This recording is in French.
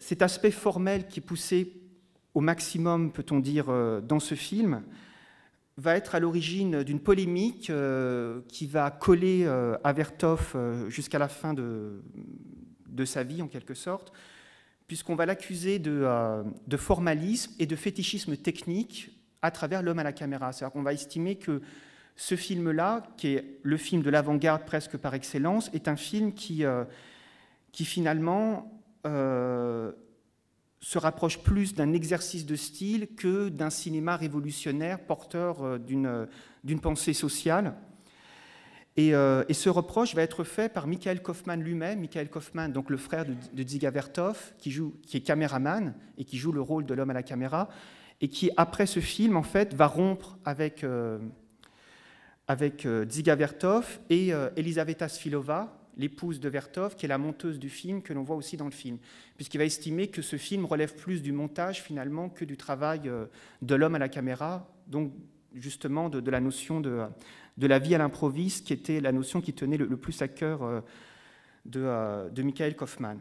cet aspect formel qui est poussé au maximum, peut-on dire, euh, dans ce film, va être à l'origine d'une polémique euh, qui va coller euh, à Vertov jusqu'à la fin de, sa vie, en quelque sorte, puisqu'on va l'accuser de, de, formalisme et de fétichisme technique à travers l'homme à la caméra. C'est-à-dire qu'on va estimer que ce film-là, qui est le film de l'avant-garde presque par excellence, est un film qui, qui finalement euh, se rapproche plus d'un exercice de style que d'un cinéma révolutionnaire porteur euh, euh, d'une pensée sociale. Et, ce reproche va être fait par Michael kaufmann lui-même, Michael Kaufman, donc le frère de, de Dziga Vertov, qui, joue, qui est caméraman et qui joue le rôle de l'homme à la caméra, et qui, après ce film, en fait, va rompre avec, avec Dziga Vertov et Elisaveta Sfilova, l'épouse de Vertov, qui est la monteuse du film, que l'on voit aussi dans le film, puisqu'il va estimer que ce film relève plus du montage finalement que du travail euh, de l'homme à la caméra, donc justement de, la notion de, de, la vie à l'improviste, qui était la notion qui tenait le, plus à cœur euh, de, euh, de Michael Kaufman.